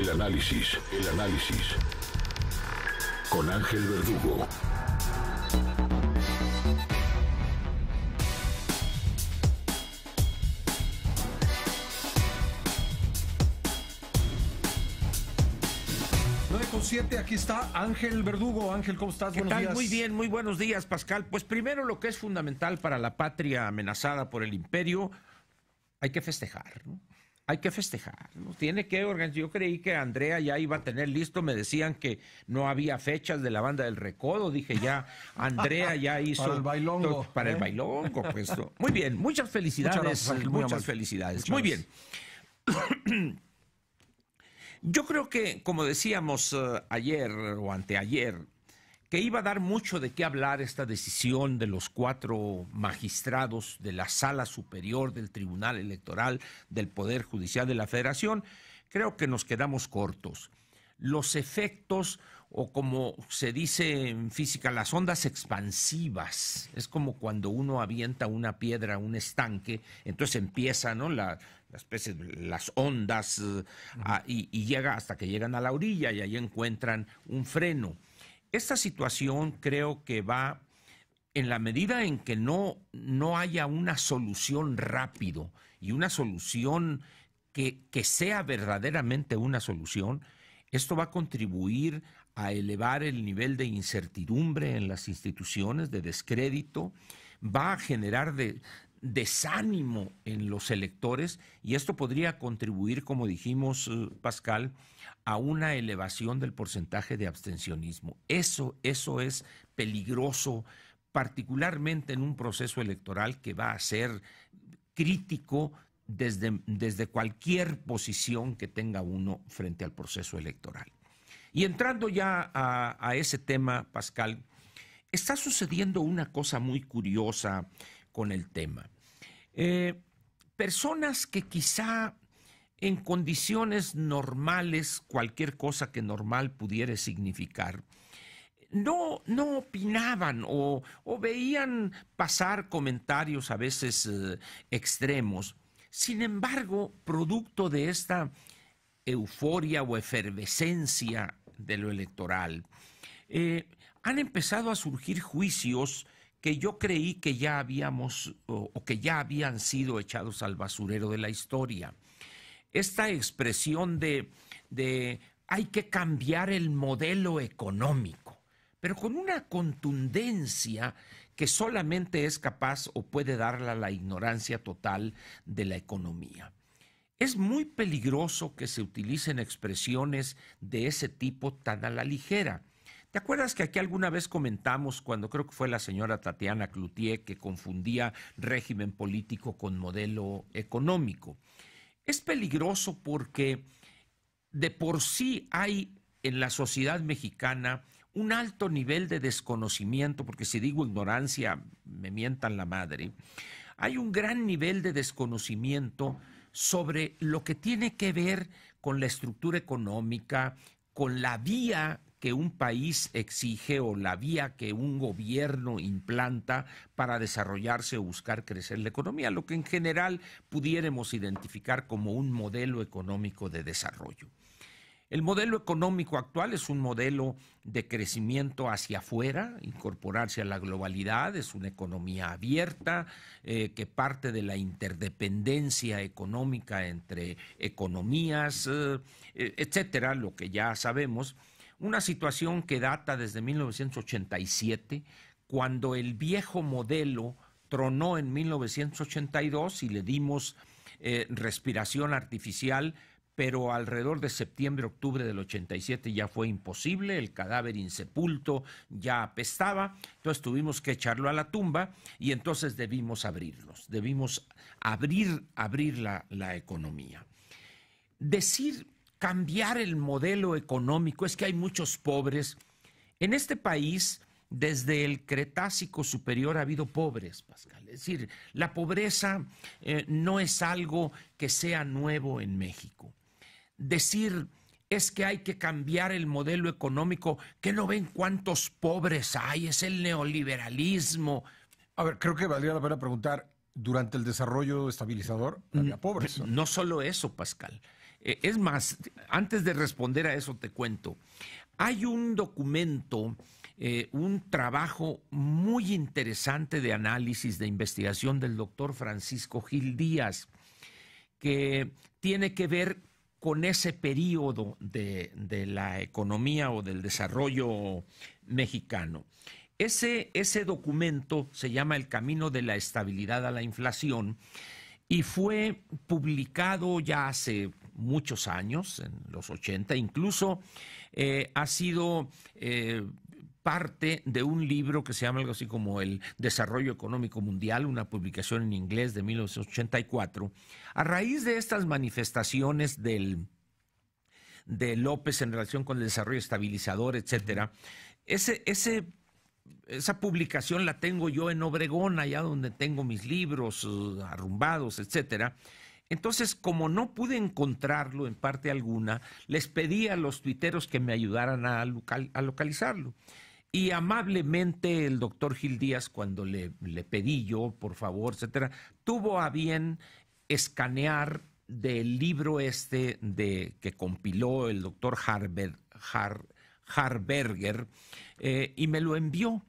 El análisis, el análisis. Con Ángel Verdugo. siete, aquí está Ángel Verdugo. Ángel, ¿cómo estás? buenos tal? Muy bien, muy buenos días, Pascal. Pues primero lo que es fundamental para la patria amenazada por el imperio, hay que festejar, ¿no? hay que festejar. Tiene que organizar. Yo creí que Andrea ya iba a tener listo. Me decían que no había fechas de la banda del recodo. Dije ya, Andrea ya hizo. para el ¿eh? bailongo. Para pues, el bailongo, Muy bien, muchas felicidades. Muchas, felicidades. Muy bien. Yo creo que, como decíamos eh, ayer o anteayer, que iba a dar mucho de qué hablar esta decisión de los cuatro magistrados de la Sala Superior del Tribunal Electoral del Poder Judicial de la Federación, creo que nos quedamos cortos. Los efectos, o como se dice en física, las ondas expansivas, es como cuando uno avienta una piedra a un estanque, entonces empiezan las, ondas eh, y, y llega hasta que llegan a la orilla y ahí encuentran un freno esta situación creo que va en la medida en que no, no haya una solución rápido y una solución que, que sea verdaderamente una solución, esto va a contribuir a elevar el nivel de incertidumbre en las instituciones, de descrédito, va a generar de, desánimo en los electores y esto podría contribuir, como dijimos eh, Pascal, a una elevación del porcentaje de abstencionismo. Eso, eso es peligroso, particularmente en un proceso electoral que va a ser crítico desde, desde cualquier posición que tenga uno frente al proceso electoral. Y entrando ya a, a ese tema, Pascal, está sucediendo una cosa muy curiosa con el tema. Eh, personas que quizá en condiciones normales, cualquier cosa que normal pudiera significar, no, no opinaban o, veían pasar comentarios a veces eh, extremos. Sin embargo, producto de esta euforia o efervescencia de lo electoral, eh, han empezado a surgir juicios que yo creí que ya habíamos o, que ya habían sido echados al basurero de la historia. Esta expresión de, de hay que cambiar el modelo económico, pero con una contundencia que solamente es capaz o puede darla la ignorancia total de la economía. Es muy peligroso que se utilicen expresiones de ese tipo tan a la ligera. ¿Te acuerdas que aquí alguna vez comentamos cuando creo que fue la señora Tatiana Cloutier que confundía régimen político con modelo económico? Es peligroso porque de por sí hay en la sociedad mexicana un alto nivel de desconocimiento, porque si digo ignorancia, me mientan la madre, hay un gran nivel de desconocimiento sobre lo que tiene que ver con la estructura económica, con la vía que un país exige o la vía que un gobierno implanta para desarrollarse o buscar crecer la economía, lo que en general pudiéramos identificar como un modelo económico de desarrollo. El modelo económico actual es un modelo de crecimiento hacia afuera, incorporarse a la globalidad, es una economía abierta eh, que parte de la interdependencia económica entre economías, eh, etcétera, lo que ya sabemos una situación que data desde 1987, cuando el viejo modelo tronó en 1982 y le dimos eh, respiración artificial, pero alrededor de septiembre, octubre del 87 ya fue imposible, el cadáver insepulto ya apestaba, entonces tuvimos que echarlo a la tumba y entonces debimos abrirlos, debimos abrir, abrir la, la economía. Decir cambiar el modelo económico, es que hay muchos pobres. En este país, desde el Cretácico Superior ha habido pobres, Pascal. Es decir, la pobreza eh, no es algo que sea nuevo en México. Decir es que hay que cambiar el modelo económico, que no ven cuántos pobres hay, es el neoliberalismo. A ver, creo que valdría la pena preguntar, durante el desarrollo estabilizador mm, había pobres. no solo eso, Pascal. Eh, es más, antes de responder a eso te cuento, hay un documento, eh, un trabajo muy interesante de análisis, de investigación del doctor Francisco Gil Díaz, que tiene que ver con ese periodo de, de la economía o del desarrollo mexicano. Ese, ese documento se llama El Camino de la Estabilidad a la Inflación y fue publicado ya hace muchos años, en los 80, incluso eh, ha sido eh, parte de un libro que se llama algo así como El Desarrollo Económico Mundial, una publicación en inglés de 1984. A raíz de estas manifestaciones del, de López en relación con el desarrollo estabilizador, etcétera, ese, esa publicación la tengo yo en Obregón, allá donde tengo mis libros uh, arrumbados, etcétera. Entonces, como no pude encontrarlo en parte alguna, les pedí a los tuiteros que me ayudaran a, localizarlo. Y amablemente el doctor Gil Díaz, cuando le, pedí yo, por favor, etcétera, tuvo a bien escanear del libro este que compiló el doctor Harberger eh, y me lo envió.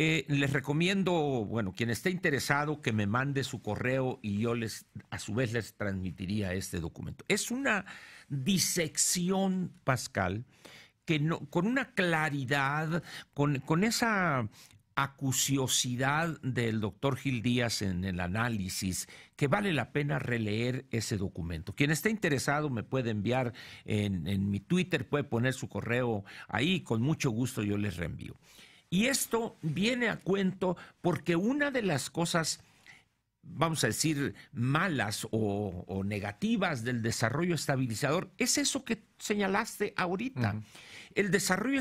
Eh, les recomiendo, bueno, quien esté interesado, que me mande su correo y yo les, a su vez, les transmitiría este documento. Es una disección, Pascal, que no, con una claridad, con, esa acuciosidad del doctor Gil Díaz en el análisis, que vale la pena releer ese documento. Quien esté interesado me puede enviar en, en mi Twitter, puede poner su correo ahí, con mucho gusto yo les reenvío. Y esto viene a cuento porque una de las cosas, vamos a decir, malas o, negativas del desarrollo estabilizador es eso que señalaste ahorita. El desarrollo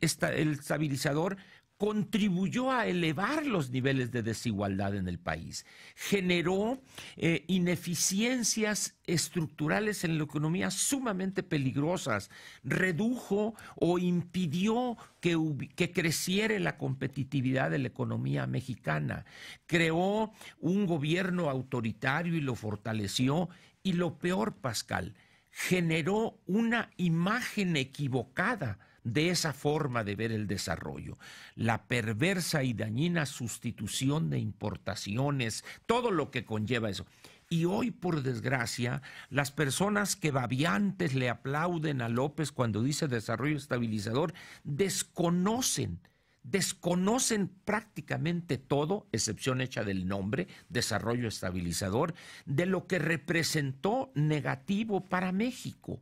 estabilizador contribuyó a elevar los niveles de desigualdad en el país, generó eh, ineficiencias estructurales en la economía sumamente peligrosas, redujo o impidió que, que creciera la competitividad de la economía mexicana, creó un gobierno autoritario y lo fortaleció, y lo peor, Pascal, generó una imagen equivocada de esa forma de ver el desarrollo, la perversa y dañina sustitución de importaciones, todo lo que conlleva eso. Y hoy, por desgracia, las personas que babiantes le aplauden a López cuando dice desarrollo estabilizador, desconocen, desconocen prácticamente todo, excepción hecha del nombre, desarrollo estabilizador, de lo que representó negativo para México.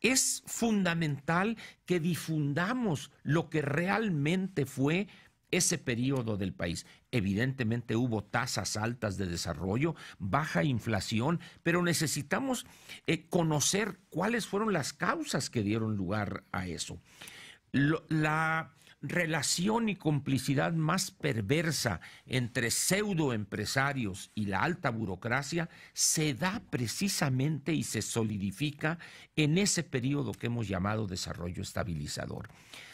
Es fundamental que difundamos lo que realmente fue ese periodo del país. Evidentemente hubo tasas altas de desarrollo, baja inflación, pero necesitamos eh, conocer cuáles fueron las causas que dieron lugar a eso. la relación y complicidad más perversa entre pseudoempresarios y la alta burocracia se da precisamente y se solidifica en ese periodo que hemos llamado desarrollo estabilizador.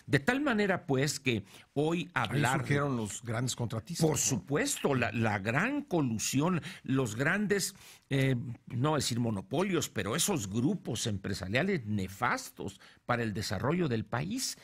De tal manera, pues, que hoy hablar... los grandes contratistas. Por supuesto, la, gran colusión, los grandes, eh, no decir monopolios, pero esos grupos empresariales nefastos para el desarrollo del país.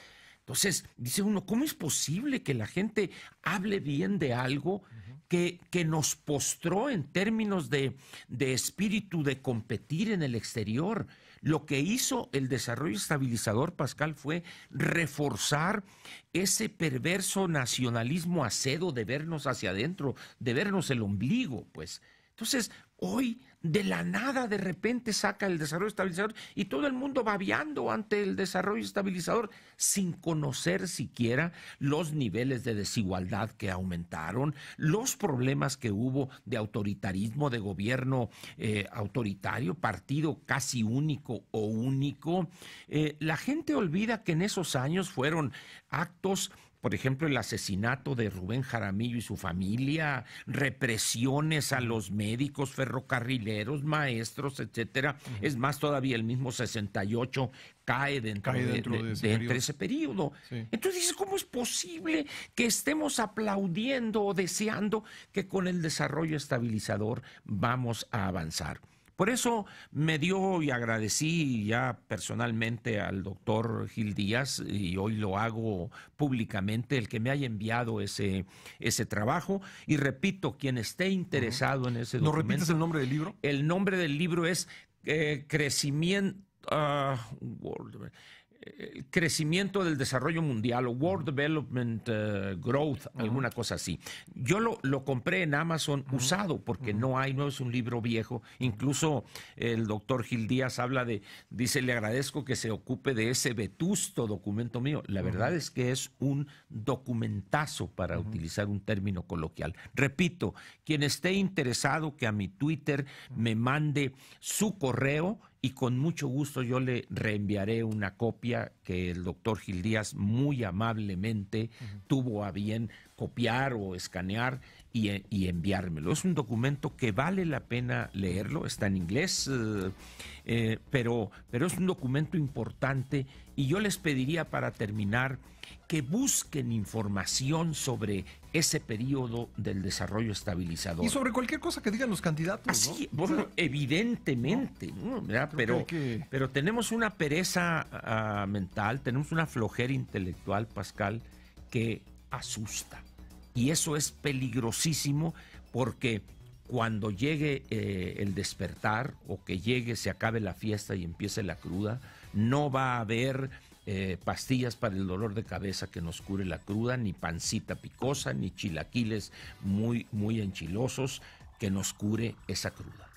Entonces, dice uno, ¿cómo es posible que la gente hable bien de algo que, que, nos postró en términos de, de, espíritu de competir en el exterior? Lo que hizo el desarrollo estabilizador, Pascal, fue reforzar ese perverso nacionalismo acedo de vernos hacia adentro, de vernos el ombligo, pues. Entonces, hoy de la nada de repente saca el desarrollo estabilizador y todo el mundo va viando ante el desarrollo estabilizador sin conocer siquiera los niveles de desigualdad que aumentaron, los problemas que hubo de autoritarismo, de gobierno eh, autoritario, partido casi único o único. Eh, la gente olvida que en esos años fueron actos por ejemplo, el asesinato de Rubén Jaramillo y su familia, represiones a los médicos, ferrocarrileros, maestros, etcétera. Es más, todavía el mismo 68 cae dentro, de, ese periodo. Entonces ¿cómo es posible que estemos aplaudiendo o deseando que con el desarrollo estabilizador vamos a avanzar? Por eso me dio y agradecí ya personalmente al doctor Gil Díaz, y hoy lo hago públicamente, el que me haya enviado ese, ese trabajo. Y repito, quien esté interesado en ese documento. ¿No repites el nombre del libro? El nombre del libro es eh, Crecimiento. Ah, eh, crecimiento del desarrollo mundial o World Development eh, Growth, alguna cosa así. Yo lo, lo compré en Amazon usado porque no hay, no es un libro viejo. Incluso el doctor Gil Díaz habla de, dice, le agradezco que se ocupe de ese vetusto documento mío. La verdad es que es un documentazo, para utilizar un término coloquial. Repito, quien esté interesado que a mi Twitter me mande su correo y con mucho gusto yo le reenviaré una copia que el doctor Gil Díaz muy amablemente tuvo a bien copiar o escanear eh, y, enviármelo. Es un documento que vale la pena leerlo, está en inglés, eh, eh, pero, pero es un documento importante y yo les pediría para terminar que busquen información sobre ese periodo del desarrollo estabilizador. Y sobre cualquier cosa que digan los candidatos. evidentemente, pero, pero tenemos una pereza ah, mental, tenemos una flojera intelectual, Pascal, que asusta. Y eso es peligrosísimo porque cuando llegue eh, el despertar o que llegue, se acabe la fiesta y empiece la cruda, no va a haber eh, pastillas para el dolor de cabeza que nos cure la cruda, ni pancita picosa, ni chilaquiles muy, muy enchilosos que nos cure esa cruda.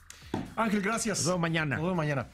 Ángel, gracias. mañana. Nos mañana.